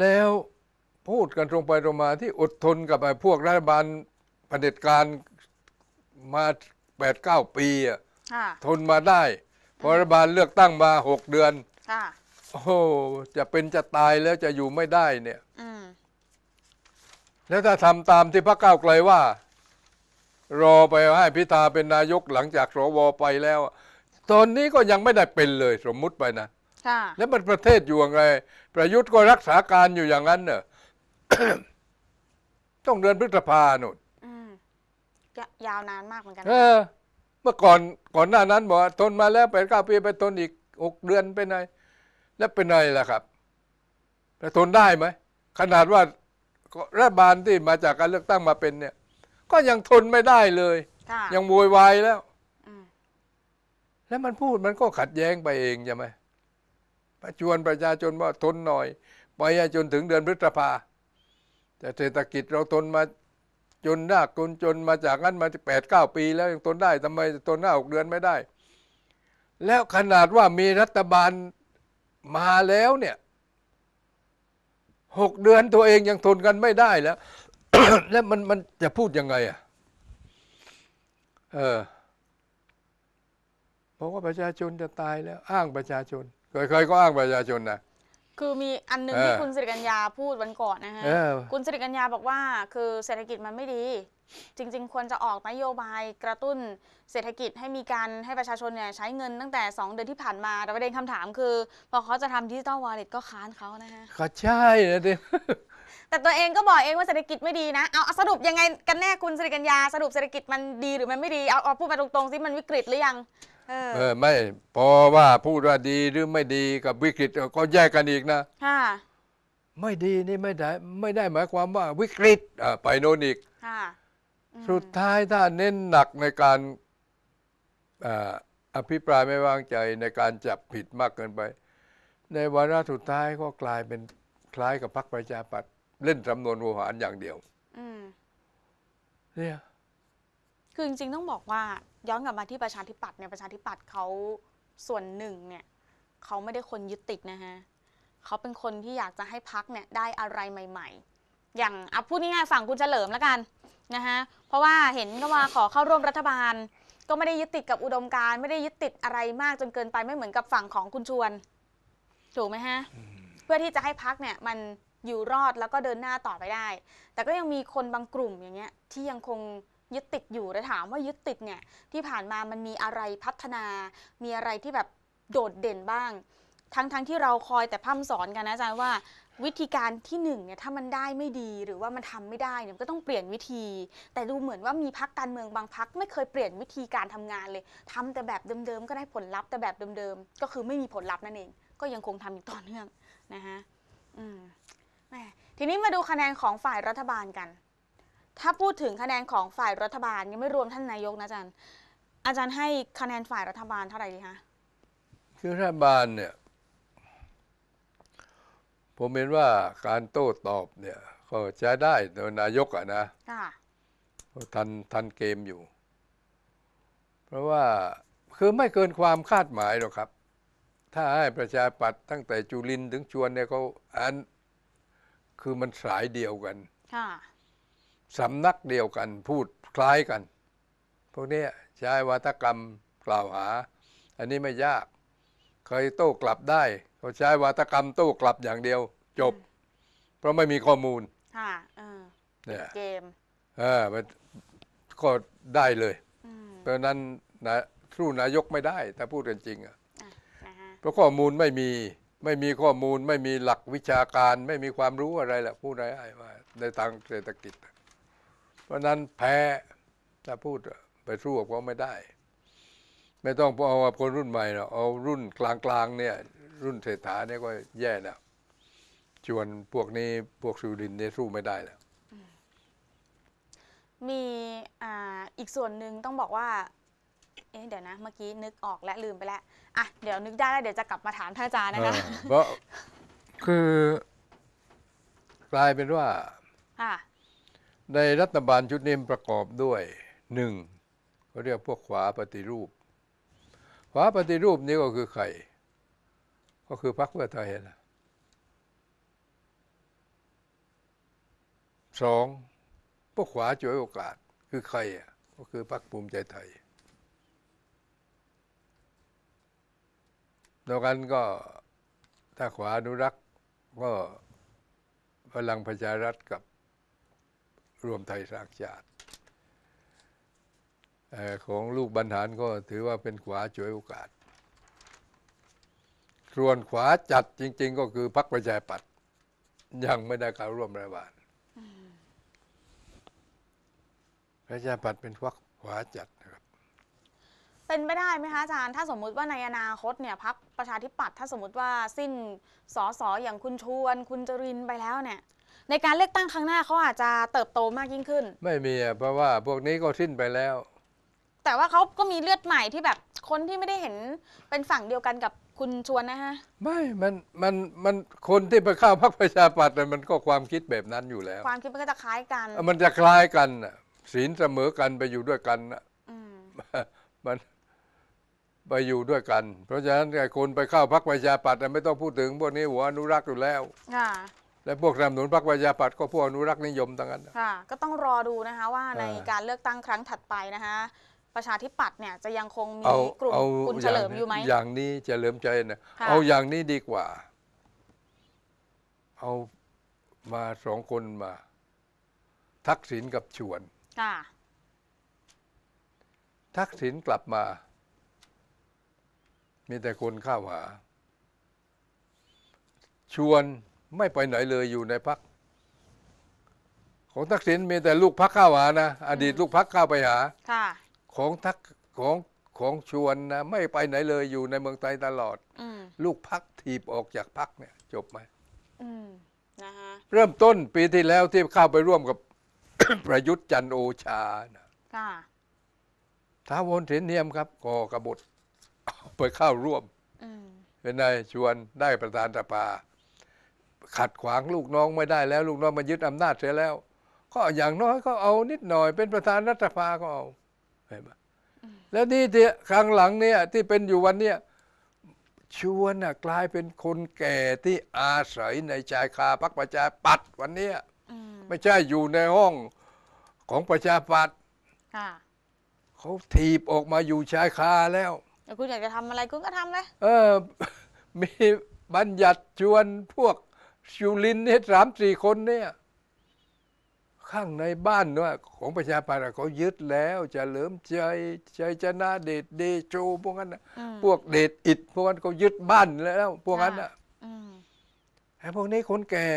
Speaker 2: แล้วพูดกันตรงไปตรงมาที่อดทนกับไอ้พวกรัฐบาลเผด็จการ มาแปดเก้าปีอะทนมาได้พรัฐบาลเลือกตั้งมาหกเดือนโอ้ จะเป็นจะตายแล้วจะอยู่ไม่ได้เนี่ยแล้วถ้าทำตามที่พระก้าวไกลว่ารอไปให้พิธาเป็นนายกหลังจากสวไปแล้วตอนนี้ก็ยังไม่ได้เป็นเลย สมมุติไปนะ ค่ะ แล้วมันประเทศอยู่ยังไงประยุทธ์ก็รักษาการอยู่อย่างนั้นเนอะต้องเดินพฤษภาหนุน
Speaker 1: ยาวนานมากเหมือนกัน
Speaker 2: เมื่อก่อนก่อนหน้านั้นบอกทนมาแล้วแปดเก้าปีไปทนอีกหกเดือนเป็นไงแล้วเป็นไงล่ะครับแต่ทนได้ไหมขนาดว่ารัฐบาลที่มาจากการเลือกตั้งมาเป็นเนี่ย ก็ยังทนไม่ได้เลย ยังโวยวายแล้วแล้วมันพูดมันก็ขัดแย้งไปเองใช่ไหมประชวนประชาชนว่าทนหน่อย ไปจนถึงเดือนพฤษภา แต่เศรษฐกิจเราทนมาจนยากจนจนมาจากนั้นมาแปดเก้าปีแล้วยังทนได้ทำไมทนหน้าหกเดือนไม่ได้ แล้วขนาดว่ามีรัฐบาลมาแล้วเนี่ยหกเดือนตัวเองยังทนกันไม่ได้แล้ว แล้วมันมันจะพูดยังไงอ่ะเออบอกว่าประชาชนจะตายแล้ว อ้างประชาชนเคยๆก็อ้างประชาชนนะ
Speaker 1: คือมีอันนึงที่คุณสิริกัญญาพูดวันก่อนนะฮะคุณสิริกัญญาบอกว่า คือเศรษฐกิจมันไม่ดีจริง ๆ ควรจะออกนโยบายกระตุ้นเศรษฐกิจให้มีการให้ประชาชนเนี่ยใช้เงินตั้งแต่ 2 เดือนที่ผ่านมา แต่ประเด็นคำถามคือ พอเขาจะทำดิจิตอลวอลเล็ตก็ค้านเขานะฮะ
Speaker 2: ก็ใช่นะดิ
Speaker 1: แต่ตัวเองก็บอกเองว่าเศรษฐกิจไม่ดีนะ เอาสรุปยังไงกันแน่คุณสิริกัญญา สรุปเศรษฐกิจมันดีหรือมันไม่ดีเอาเอาพูดมาตรง
Speaker 2: ๆสิมันวิกฤตหรือยังเออไม่พอว่าพูดว่าดีหรือไม่ดีกับวิกฤต ก็แยกกันอีกนะค่ะไม่ดีนี่ไม่ได้ไม่ได้หมายความว่าวิกฤตอ่าไปโน่นอีกค่ะสุดท้ายถ้าเน้นหนักในการอภิปรายไม่วางใจในการจับผิดมากเกินไป ในวาระสุดท้ายก็กลายเป็นคล้ายกับพรรคประชาปัตย์เล่นจำนวนโวหารอย่างเดียวเนี่ย
Speaker 1: คือจริงๆต้องบอกว่าย้อนกลับมาที่ประชาธิปัตย์เนี่ยประชาธิปัตย์เขาส่วนหนึ่ง เนี่ยเขาไม่ได้คนยึดติดนะฮะเขาเป็นคนที่อยากจะให้พักเนี่ยได้อะไรใหม่ ๆอย่างเอาพูดง่ายๆฝั่งคุณเฉลิมแล้วกันนะคะเพราะว่าเห็นก็มาขอเข้าร่วมรัฐบาล ก็ไม่ได้ยึดติดกับอุดมการณ์ไม่ได้ยึดติดอะไรมากจนเกินไปไม่เหมือนกับฝั่งของคุณชวนถูกไหมฮะเพื่อที่จะให้พักเนี่ยมันอยู่รอดแล้วก็เดินหน้าต่อไปได้ แต่ก็ยังมีคนบางกลุ่มอย่างเงี้ยที่ยังคงยึดติดอยู่และถามว่ายึดติดเนี่ยที่ผ่านมามันมีอะไรพัฒนา มีอะไรที่แบบโดดเด่นบ้าง ทั้งๆทที่เราคอยแต่พร่ำสอนกันนะอาจารย์ว่าวิธีการที่หนึ่งเนี่ยถ้ามันได้ไม่ดีหรือว่ามันทำไม่ได้เนี่ยก็ต้องเปลี่ยนวิธี แต่ดูเหมือนว่ามีพักการเมืองบางพักไม่เคยเปลี่ยนวิธีการทำงานเลยทำแต่แบบเดิมๆก็ได้ผลลัพธ์แต่แบบเดิมๆก็คือไม่มีผลลัพธ์นั่นเองก็ยังคงทำอยู่ต่อเนื่องนะฮะอืมแม่ทีนี้มาดูคะแนนของฝ่ายรัฐบาลกัน ถ้าพูดถึงคะแนนของฝ่ายรัฐบาลยังไม่รวมท่านนายกนะอาจารย์ อาจารย์ให้คะแนนฝ่ายรัฐบาลเท่าไหร่ดีคะ
Speaker 2: คือรัฐบาลเนี่ยผมเห็นว่าการโต้ตอบเนี่ยก็ใช้ได้โดยนายกอะนะทันทันเกมอยู่ เพราะว่าคือไม่เกินความคาดหมายหรอกครับ ถ้าให้ประชาปัตตั้งแต่จุลินถึงชวนเนี่ยเขาอันคือมันสายเดียวกันสำนักเดียวกัน พูดคล้ายกันพวกนี้ใช้วาทกรรมกล่าวหา อันนี้ไม่ยาก เคยโต้กลับได้ก็ใช้วาตกรรมตู้กลับอย่างเดียว จบ เพราะไม่มีข้อมูลค่ะเกมเออมันก็ได้เลยเพราะนั้นนะสู้นายกไม่ได้ถ้าพูดกันจริงอ่ะเพราะข้อมูลไม่มีไม่มีข้อมูล ไม่มีหลักวิชาการไม่มีความรู้อะไรแหละพูดง่ไอ้ว่าในทางเศรษฐกิจ เพราะนั้นแพ้ถ้าพูดไปสู้กับเขาไม่ได้ ไม่ต้องเอาคนรุ่นใหม่หรอกเอารุ่นกลางๆเนี่ยรุ่นเศรษฐาเนี่ยก็แย่แล้วชวนพวกนี้พวกสุรินเนี่ยสู้ไม่ได้แล้ว
Speaker 1: มีอีกส่วนหนึ่งต้องบอกว่า เอ๊ะเดี๋ยวนะ เมื่อกี้นึกออกและลืมไปแล้วอ่ะ เดี๋ยวนึกได้แล้ว เดี๋ยวจะกลับมาถามท่านอาจารย์นะคะเพรา
Speaker 2: ะคือกลายเป็นว่าในรัฐบาลชุดนี้ประกอบด้วย หนึ่งเขาเรียกพวกขวาปฏิรูป ขวาปฏิรูปนี้ก็คือใครก็คือพรรคเพื่อไทยนะสองพวกขวาจวยโอกาส คือใครอ่ะก็คือพรรคภูมิใจไทยดังนกันก็ถ้าขวาอนุรักษ์ ก็พลังประชารัฐกับรวมไทยสร้างชาติ ของลูกบรรหารก็ถือว่าเป็นขวาจวยโอกาสส่วนขวาจัดจริง ๆ ก็คือพรรคประชาธิปัตย์ยังไม่ได้เข้าร่วมรัฐบาลประชาธิปัตย์เป็นพรรคขวาจัดครับ
Speaker 1: เป็นไม่ได้ไหมคะอาจารย์ถ้าสมมุติว่าในอนาคต เนี่ย พรรคประชาธิปัตย์ถ้าสมมติว่าสิ้นสอสออย่างคุณชวนคุณจรินไปแล้วเนี่ย ในการเลือกตั้งครั้งหน้าเขาอาจจะเติบโตมากยิ่งขึ้น
Speaker 2: ไม่มีเพราะว่าพวกนี้ก็สิ้นไปแล้ว
Speaker 1: แต่ว่าเขาก็มีเลือดใหม่ที่แบบคนที่ไม่ได้เห็นเป็นฝั่งเดียวกันกับคุณชวนนะฮะ
Speaker 2: ไม่มันมันมันคนที่ไปเข้าพรรคประชาปัตย์เนี่ยมันก็ความคิดแบบนั้นอยู่แล้ว คว
Speaker 1: ามคิดมันก็จะคล้ายกัน มันจะ
Speaker 2: คล้ายกันศีลเสมอกันไปอยู่ด้วยกันมันไปอยู่ด้วยกัน เพราะฉะนั้นไอ้คนไปเข้าพรรคประชาปัตย์่ไม่ต้องพูดถึงพวกนี้หัวอนุรักษ์อยู่แล้วค่ะและพวกสนับสนุนพรรคประชาปัตย์ก็พวกอนุรักษ์นิยมทั้งนั้น
Speaker 1: ค่ะก็ต้องรอดูนะคะว่าในการเลือกตั้งครั้งถัดไปนะคะประชาธิปัตย์เนี่ยจะยังคงมีกลุ่มคุณเฉลิมอยู่ไหมอย่า
Speaker 2: งนี้เฉลิมใจนะ เอาอย่างนี้ดีกว่า เอามาสองคนมา ทักษิณกับชวน ทักษิณกลับมา มีแต่คนข้าวหาชวนไม่ไปไหนเลยอยู่ในพัก ของทักษิณมีแต่ลูกพักข้าวหานะ อดีตลูกพักข้าไปหาค่ะของทักของของชวนนะไม่ไปไหนเลยอยู่ในเมืองไทยตลอด ลูกพักถีบออกจากพักเนี่ย จบไหมเริ่มต้นปีที่แล้วที่เข้าไปร่วมกับประยุทธ์จันโอชานะท้าวนเสนเนียมครับก่อกบฏไปเข้าร่วมเป็นนายชวนได้ประธานสภาขัดขวางลูกน้องไม่ได้แล้วลูกน้องมายึดอำนาจเสียแล้ว ก็อย่างน้อยก็เอานิดหน่อย เป็นประธานรัฐสภาก็เอาแล้วนี่ที่ครั้งหลังเนี่ย ที่เป็นอยู่วันเนี้ยชวนน่ะกลายเป็นคนแก่ที่อาศัยในชายคาพักประชาปัดวันเนี้ยไม่ใช่อยู่ในห้อง ของประชาปัดเขาถีบออกมาอยู่ชายคาแล้ว
Speaker 1: แต่คุณอยากจะทำอะไรคุณก็ทำเลย
Speaker 2: เออมีบัญญัติชวนพวกชูลินเนี่ยสามสี่คนเนี่ยข้างในบ้านว่า ของประชาปันเขายึดแล้ว จะเหลิมใจใจชนะเดชเดโจพวกนั้นนะพวกเดชอิดพวกนั้นเขายึดบ้านแล้ว พวกนั้นอ่ะไอ้พวกนี้คนแก่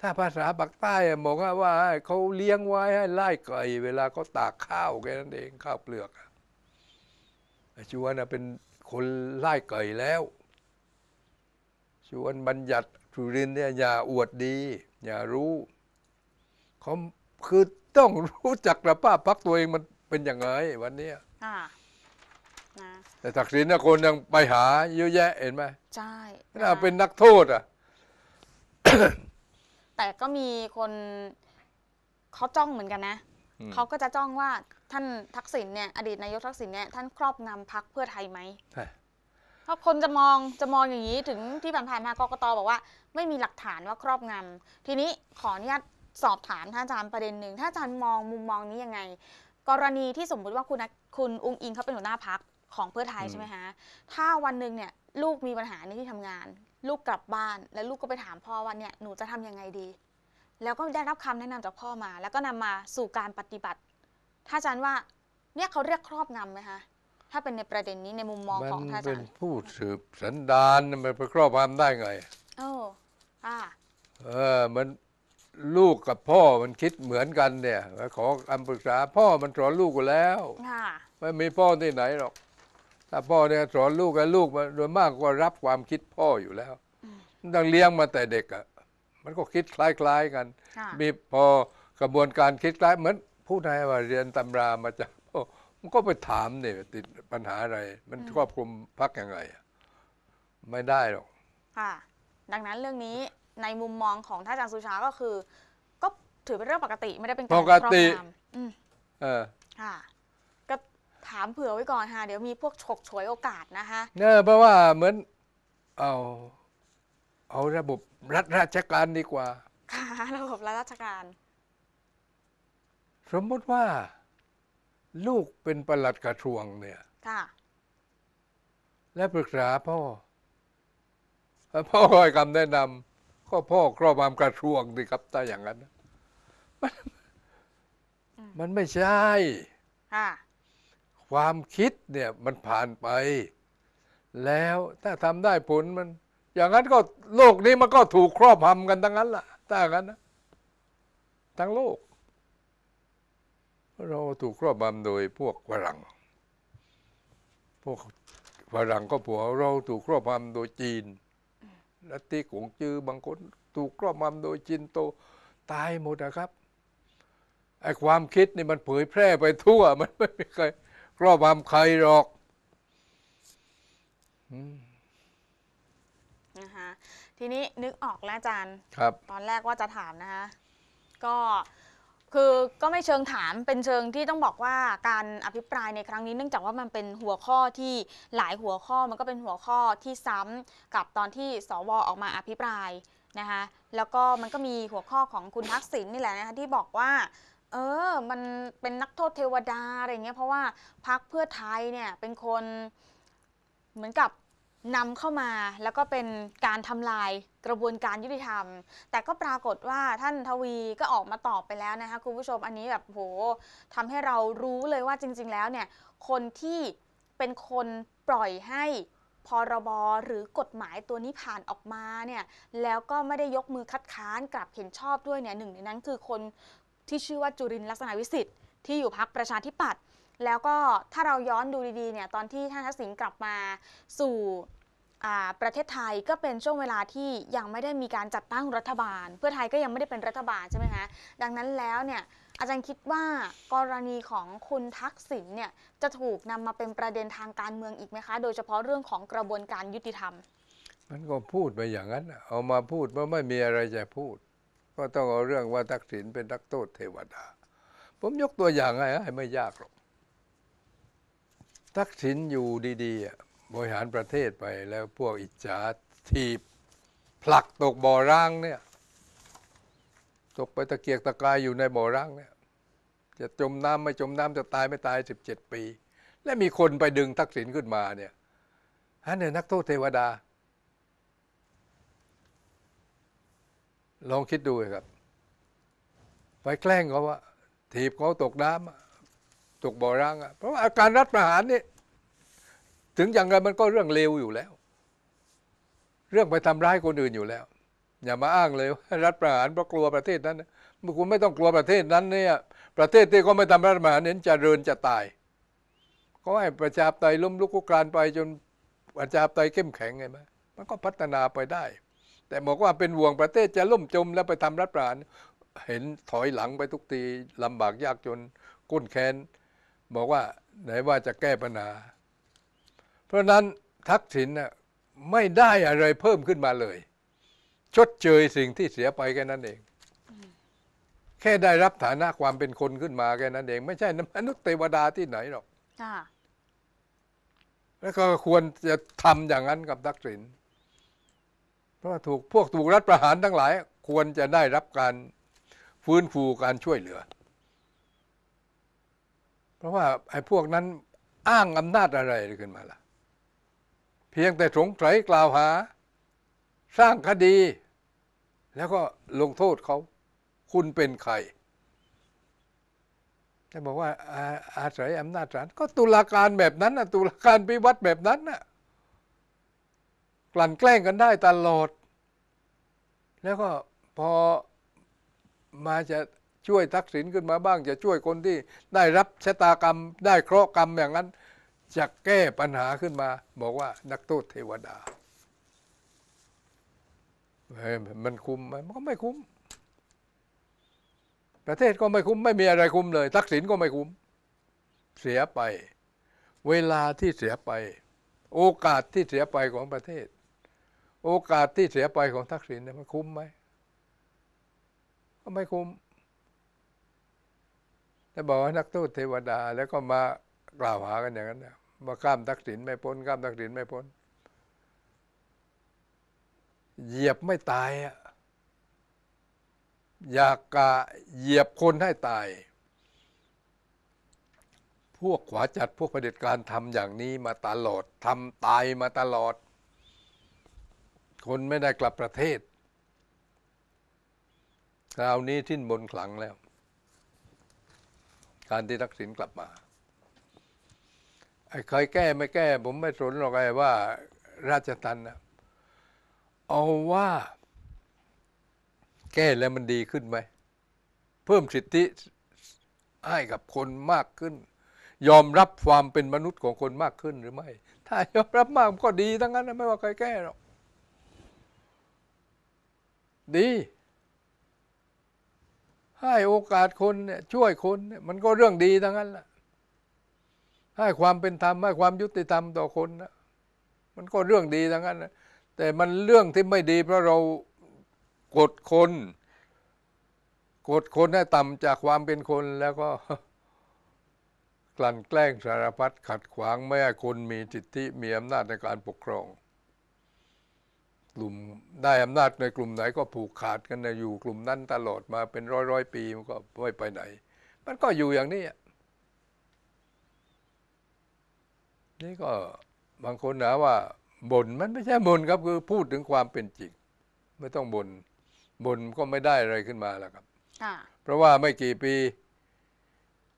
Speaker 2: ถ้าภาษาปากใต้บอกว่าเขาเลี้ยงไว้ให้ไล่ไก่เวลาเขาตากข้าวแค่นั้นเองข้าวเปลือกอไอ้ชวนนเป็นคนไล่ไก่แล้ว ชวนบัญญัติสุรินทร์เนี่ยอย่าอวดดี อย่ารู้เขาคือต้องรู้จักปภาพพักตัวเองมันเป็นอย่างไรวันนี้แต่ศักดิ์ศรีนะคนยังไปหาเยอะแยะเห็นไหมใช่น่าเป็นนักโทษ อ่ะ
Speaker 1: แต่ก็มีคน เขาจ้องเหมือนกันนะ เขาก็จะจ้องว่าท่านทักษิณเนี่ยอดีตนายกทักษิณเนี่ย ท่านครอบงำพักเพื่อไทยไหมเพราะคนจะมองจะมองอย่างนี้ถึงที่ผ่านๆมากรกตบอกว่าไม่มีหลักฐานว่าครอบงำทีนี้ขออนุญาตสอบถามท่านอาจารย์ประเด็นหนึ่งท่านอาจารย์มองมุมมองนี้ยังไง กรณีที่สมมุติว่าคุณคุณอุ้งอิงเขาเป็นหัวหน้าพักของเพื่อไทยใช่ไหมฮะถ้าวันหนึ่งเนี่ยลูกมีปัญหาในที่ทำงาน ลูกกลับบ้านแล้วลูกก็ไปถามพ่อ ว่าเนี่ยหนูจะทํำยังไงดี แล้วก็ได้รับคำแนะนำจากพ่อมา แล้วก็นำมาสู่การปฏิบัติท่านอาจารย์ว่าเนี่ยเขาเรียกครอบงำไหมคะถ้าเป็นในประเด็นนี้ในมุมมองของท่านอาจารย์มันเป็น
Speaker 2: ผู้สืบสันดานมันไปครอบงำได้ไง
Speaker 1: โอ้อ่า
Speaker 2: เออมันลูกกับพ่อมันคิดเหมือนกันเนี่ยขอคำปรึกษาพ่อมันสอนลูกกูแล้วไม่มีพ่อที่ไหนหรอกถ้าพ่อเนี่ยสอนลูกแล้วลูกมันโดยมากก็รับความคิดพ่ออยู่แล้วต้งเลี้ยงมาแต่เด็กอะ่ะมันก็คิดคล้ายๆกัน มีพอกระบวนการคิดคล้ายเหมือนผู้ใดว่าเรียนตำรามาจากพ่อมันก็ไปถามเนี่ยติดปัญหาอะไร มันครอบคลุมพักยังไงไม่ได้หรอก
Speaker 1: ค่ะดังนั้นเรื่องนี้ในมุมมองของท่านอาจารย์สุชา ก็คือ ก็ถือเป็นเรื่องปกติไม่ได้เป็นการปกติครอบ
Speaker 2: งำมเออ
Speaker 1: ค่ะก็ถามเผื่อไว้ก่อนค่ะ เดี๋ยวมีพวกฉกฉวยโอกาสนะคะ
Speaker 2: เนี่ยเพราะว่าเหมือน เอาเอาระบบรัฐราชการดีกว่า
Speaker 1: ค่ะระบบรัฐราชการ
Speaker 2: สมมติว่า ลูกเป็นประหลัดกระทรวงเนี่ย ค่ะ และปรึกษาพ่อแล้วพ่อคอยคำแนะนำก็พ่อครอบงำกระทรวงสิครับถ้าอย่างนั้น มันมันไม่ใช่ค่ะความคิดเนี่ยมันผ่านไป แล้วถ้าทำได้ผลมัน อย่างนั้นก็โลกนี้มันก็ถูกครอบงำกันทั้งนั้นล่ะถ้าอย่างนั้นนะทั้งโลก เราถูกครอบงำโดยพวกฝรั่งพวกฝรั่งก็ผัวเราถูกครอบงำโดยจีนลัตติกงจือบางคนถูกครอบงำโดยจินโต ตายหมดนะครับไอ้ความคิดนี่มันเผยแพร่ไปทั่ว มันไม่มีใครครอบงำใครหรอก
Speaker 1: นะคะทีนี้นึกออกแล้วอาจารย์ ครับ ตอนแรกว่าจะถามนะคะก็คือก็ไม่เชิงถามเป็นเชิงที่ต้องบอกว่าการอภิปรายในครั้งนี้เนื่องจากว่ามันเป็นหัวข้อที่หลายหัวข้อมันก็เป็นหัวข้อที่ซ้ำกับตอนที่สวออกมาอภิปรายนะคะแล้วก็มันก็มีหัวข้อของคุณทักษิณนี่แหละนะคะที่บอกว่าเออมันเป็นนักโทษเทวดาอะไรเงี้ยเพราะว่าพักเพื่อไทยเนี่ยเป็นคนเหมือนกับนำเข้ามาแล้วก็เป็นการทำลายกระบวนการยุติธรรม แต่ก็ปรากฏว่าท่านทวีก็ออกมาตอบไปแล้วนะคะคุณผู้ชมอันนี้แบบโหทำให้เรารู้เลยว่าจริงๆแล้วเนี่ย คนที่เป็นคนปล่อยให้พรบรหรือกฎหมายตัวนี้ผ่านออกมาเนี่ย แล้วก็ไม่ได้ยกมือคัดค้านกลับเห็นชอบด้วยเนี่ยหนึ่งในนั้นคือคนที่ชื่อว่าจุรินทร์ลักษณะวิสิทธิ์ ที่อยู่พักประชาธิปัตย์แล้วก็ถ้าเราย้อนดูดีๆเนี่ยตอนที่ท่านทักษิณกลับมา สู่ประเทศไทยก็เป็นช่วงเวลาที่ยังไม่ได้มีการจัดตั้งรัฐบาล เพื่อไทยก็ยังไม่ได้เป็นรัฐบาลใช่ไหมคะดังนั้นแล้วเนี่ยอาจารย์คิดว่ากรณีของคุณทักษิณเนี่ยจะถูกนำมาเป็นประเด็นทางการเมืองอีกไหมคะ โดยเฉพาะเรื่องของกระบวนการยุติธรรม
Speaker 2: มันก็พูดไปอย่างนั้น เอามาพูดว่าไม่มีอะไรจะพูด ก็ต้องเอาเรื่องว่าทักษิณเป็นนักโทษเทวดาผมยกตัวอย่างายๆไม่ยากหรอกทักษิณอยู่ดีๆบริหารประเทศไปแล้วพวกอิจฉาทีบผลักตกบ่อร่างเนี่ยตกไปตะเกียกตะกายอยู่ในบ่อร่างเนี่ยจะจมน้ำไม่จมน้ำจะตายไม่ตายสิบเจ็ดปี และมีคนไปดึงทักษิณขึ้นมาเนี่ยฮะเนี่ยนักโทษเทวดา ลองคิดดูครับ ไปแกล้งเขาว่า ถีบเขาตกน้ำถูกบ่อร้างอ่ะเพราะอาการรัฐประหารนี่ถึงอย่างไรมันก็เรื่องเลวอยู่แล้ว เรื่องไปทำร้ายคนอื่นอยู่แล้ว อย่ามาอ้างเลยรัฐประหารเพราะกลัวประเทศนั้นคุณไม่ต้องกลัวประเทศนั้นเนี่ย ประเทศที่ก็ไม่ทำรัฐประหารเน้นจะเริญจะตาย ก็ให้ประชาไตยล้มลุกคุกคานไปจนประชาไตยเข้มแข็งไงมันมันก็พัฒนาไปได้ แต่บอกว่าเป็นห่วงประเทศจะล่มจมแล้วไปทำรัฐประหารเห็นถอยหลังไปทุกทีลำบากยากจน ก้นแค้นบอกว่า ไหนว่าจะแก้ปัญหาเพราะนั้นทักษิณไม่ได้อะไรเพิ่มขึ้นมาเลย ชดเชยสิ่งที่เสียไปแค่นั้นเอง แค่ได้รับฐานะความเป็นคนขึ้นมาแค่นั้นเองไม่ใช่นมนุษย์เทวดาที่ไหนหรอกแล้วก็ควรจะทำอย่างนั้นกับทักษิณเพราะถูกพวกถูกรัฐประหารทั้งหลาย ควรจะได้รับการฟื้นฟูการช่วยเหลือเพราะว่าไอ้พวกนั้นอ้างอำนาจอะไรขึ้นมาล่ะ เพียงแต่สงสัยกล่าวหา สร้างคดี แล้วก็ลงโทษเขาคุณเป็นใครจะบอกว่า อาอาศัยอำนาจศาลก็ตุลาการแบบนั้นนะตุลาการพิวัตรแบบนั้นนะกลั่นแกล้งกันได้ตลอดแล้วก็พอมาจะช่วยทักษิณขึ้นมาบ้างจะช่วยคนที่ ได้รับชะตากรรม ได้เคราะห์กรรมอย่างนั้น จะแก้ปัญหาขึ้นมา บอกว่า นักโทษเทวดาเฮ้ยมันคุ้มมันก็ไม่คุ้ม ประเทศก็ไม่คุ้มไม่มีอะไรคุ้มเลย ทักษิณก็ไม่คุ้ม เสียไป เวลาที่เสียไป โอกาสที่เสียไปของประเทศ โอกาสที่เสียไปของทักษิณมันคุ้มไหมก็ไม่คุ้มถ้าบอกว่านักทษเทวดาแล้วก็มากล่าวหากันอย่างนั้นนะว่าข้ามทักษิณไม่พ้นข้ามทักษิณไม่พ้น เหยียบไม่ตายอะอยากกะเหยียบคนให้ตาย พวกขวาจัดพวกเผด็จการทำอย่างนี้มาตลอดทำตายมาตลอด คนไม่ได้กลับประเทศ คราวนี้ทิ้นบนขลังแล้วการที่ทักษิณกลับมาใครแก้ ไม่แก้ ผมไม่สนหรอกไอ้ว่า ราชทันนะเอาว่า แก้แล้วมันดีขึ้นไหมเพิ่มสิทธิให้กับคนมากขึ้น ยอมรับความเป็นมนุษย์ของคนมากขึ้นหรือไม่ ถ้ายอมรับมากก็ดีทั้งนั้นไม่ว่าใครแก้หรอกดีให้โอกาสคนเนี่ยช่วยคนเนี่ยมันก็เรื่องดีทั้งนั้นแหละให้ความเป็นธรรมให้ความยุติธรรมต่อคนนะมันก็เรื่องดีทั้งนั้นนะแต่มันเรื่องที่ไม่ดีเพราะเรากดคน กดคนให้ต่ำจากความเป็นคนแล้วก็ กลั่นแกล้งสารพัดขัดขวาง ไม่ให้คนมีสิทธิมีอำนาจในการปกครองลุ่มได้อำนาจในกลุ่มไหน ก็ผูกขาดกันนะอยู่กลุ่มนั้นตลอดมาเป็นร้อยร้อยปีมันก็ไม่ไปไหน มันก็อยู่อย่างนี้นี่ก็บางคนนะว่าบน่นมันไม่ใช่บ่นครับ คือพูดถึงความเป็นจริง ไม่ต้องบน่นบ่นก็ไม่ได้อะไรขึ้นมาแล้วครับเพราะว่าไม่กี่ปี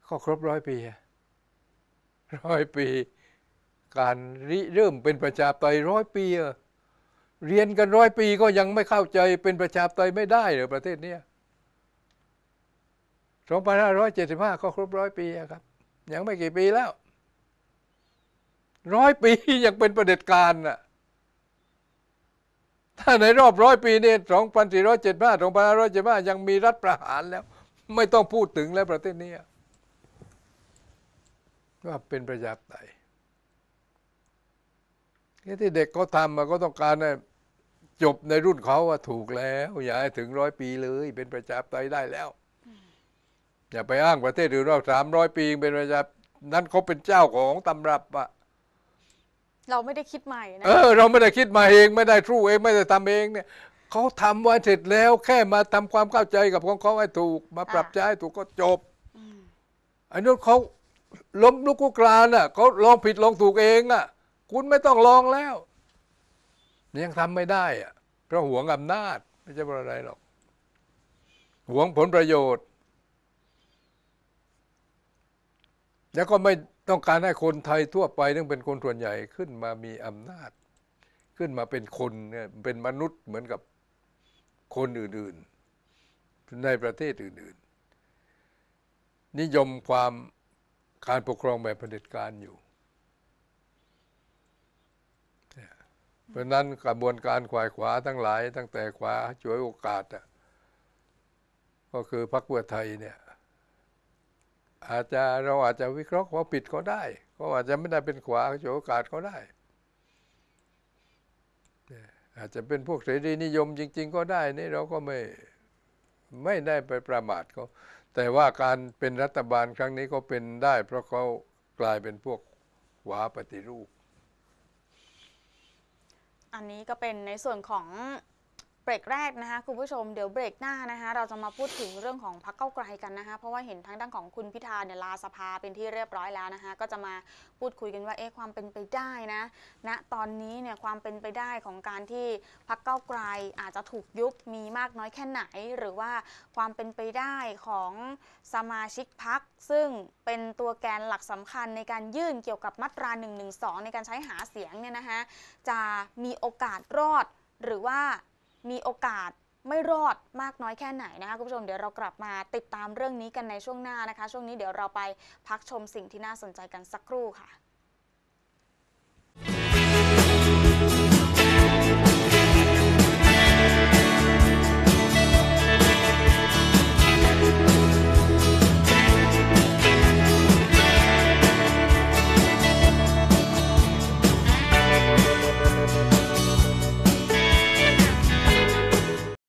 Speaker 2: ก็ครบร้อยปีร้อยปี การริเริ่มเป็นประชาไตร้อยปีอะเรียนกันร้อยปีก็ยังไม่เข้าใจเป็นประชาธิปไตยไม่ได้หรือประเทศเนี้ย2575 ก็ครบร้อยปีครับยังไม่กี่ปีแล้ว ร้อยปียังเป็นประเด็จการน่ะถ้าในรอบร้อยปีนี่ย2475 2575 ยังมีรัฐประหารแล้ว ไม่ต้องพูดถึงแล้วประเทศนี้ว่าเป็นประชาธิปไตยที่เด็กเขาทำมาก็ต้องการน่ะจบในรุ่นเขาว่าถูกแล้ว อย่าให้ถึงร้อยปีเลยเป็นประชาธิปไตยได้แล้ว อย่าไปอ้างประเทศอื่นว่าสามร้อยปีเป็นประชานั้นเขาเป็นเจ้าของตำรับอะ
Speaker 1: เราไม่ได้คิดใหม่นะเออเรา
Speaker 2: ไม่ได้คิดมาเอง ไม่ได้รู้เอง ไม่ได้ทำเองเนี่ยเขาทำไว้เสร็จแล้ว แค่มาทำความเข้าใจกับของเขาให้ถูกมาปรับใช้ถูกก็จบอันนู้นเขาล้มลุกคุกานอ่ะเขาลองผิดลองถูกเองอ่ะ คุณไม่ต้องลองแล้วยังทำไม่ได้อะเพราะหวงอำนาจไม่ใช่ระเอะไรหรอกหวงผลประโยชน์ แล้วก็ไม่ต้องการให้คนไทยทั่วไป นึงเป็นคนส่วนใหญ่ขึ้นมามีอำนาจ ขึ้นมาเป็นคนเนี่ยเป็นมนุษย์เหมือนกับคนอื่น ๆ ในประเทศอื่นๆ นิยมความการปกครองแบบเผด็จการอยู่เพราะนั้นกระบวนการขวายขวาทั้งหลายตั้งแต่ขวาช่วยโอกาสอ่ะก็คือพรรคเพื่อไทยเนี่ย อาจจะเราอาจจะวิเคราะห์ว่าปิดก็ได้ ก็อาจจะไม่ได้เป็นขวาช่วยโอกาสก็ได้ อาจจะเป็นพวกเสรีนิยมจริง ๆ ก็ได้นี่เราก็ไม่ไม่ได้ไปประมาทเขาแต่ว่าการเป็นรัฐบาลครั้งนี้ก็เป็นได้ เพราะเขากลายเป็นพวกขวาปฏิรูป
Speaker 1: อันนี้ก็เป็นในส่วนของเบรกแรกนะคะคุณผู้ชมเดี๋ยวเบรกหน้านะคะเราจะมาพูดถึงเรื่องของพักเก้าไกลกันนะคะเพราะว่าเห็นทางด้านของคุณพิธาเนี่ยลาสภาเป็นที่เรียบร้อยแล้วนะคะก็จะมาพูดคุยกันว่าเอ๊ะความเป็นไปได้นะณนะตอนนี้เนี่ยความเป็นไปได้ของการที่พักเก้าไกลอาจจะถูกยุบมีมากน้อยแค่ไหนหรือว่าความเป็นไปได้ของสมาชิกพักซึ่งเป็นตัวแกนหลักสำคัญในการยื่นเกี่ยวกับมาตรา1นึในการใช้หาเสียงเนี่ยนะคะจะมีโอกาสรอดหรือว่ามีโอกาสไม่รอดมากน้อยแค่ไหนนะคะคุณผู้ชมเดี๋ยวเรากลับมาติดตามเรื่องนี้กันในช่วงหน้านะคะ ช่วงนี้เดี๋ยวเราไปพักชมสิ่งที่น่าสนใจกันสักครู่ค่ะ